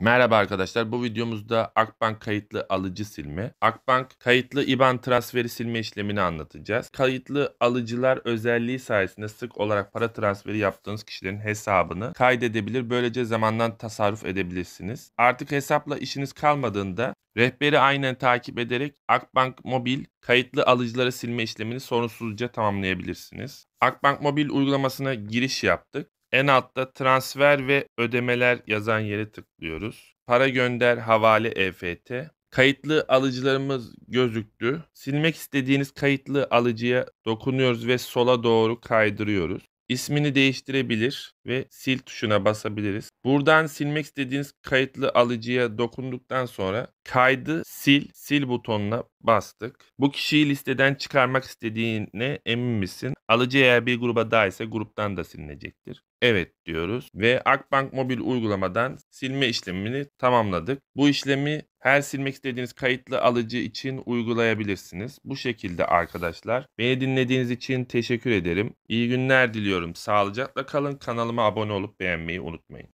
Merhaba arkadaşlar bu videomuzda Akbank kayıtlı alıcı silme, Akbank kayıtlı IBAN transferi silme işlemini anlatacağız. Kayıtlı alıcılar özelliği sayesinde sık olarak para transferi yaptığınız kişilerin hesabını kaydedebilir. Böylece zamandan tasarruf edebilirsiniz. Artık hesapla işiniz kalmadığında rehberi aynen takip ederek Akbank Mobil kayıtlı alıcıları silme işlemini sorunsuzca tamamlayabilirsiniz. Akbank Mobil uygulamasına giriş yaptık. En altta transfer ve ödemeler yazan yere tıklıyoruz. Para gönder havale EFT. Kayıtlı alıcılarımız gözüktü. Silmek istediğiniz kayıtlı alıcıya dokunuyoruz ve sola doğru kaydırıyoruz. İsmini değiştirebilir ve sil tuşuna basabiliriz. Buradan silmek istediğiniz kayıtlı alıcıya dokunduktan sonra kaydı sil, sil butonuna bastık. Bu kişiyi listeden çıkarmak istediğine emin misin? Alıcı eğer bir gruba daha ise gruptan da silinecektir. Evet diyoruz ve Akbank mobil uygulamadan silme işlemini tamamladık. Bu işlemi her silmek istediğiniz kayıtlı alıcı için uygulayabilirsiniz. Bu şekilde arkadaşlar. Beni dinlediğiniz için teşekkür ederim. İyi günler diliyorum. Sağlıcakla kalın. Kanalıma abone olup beğenmeyi unutmayın.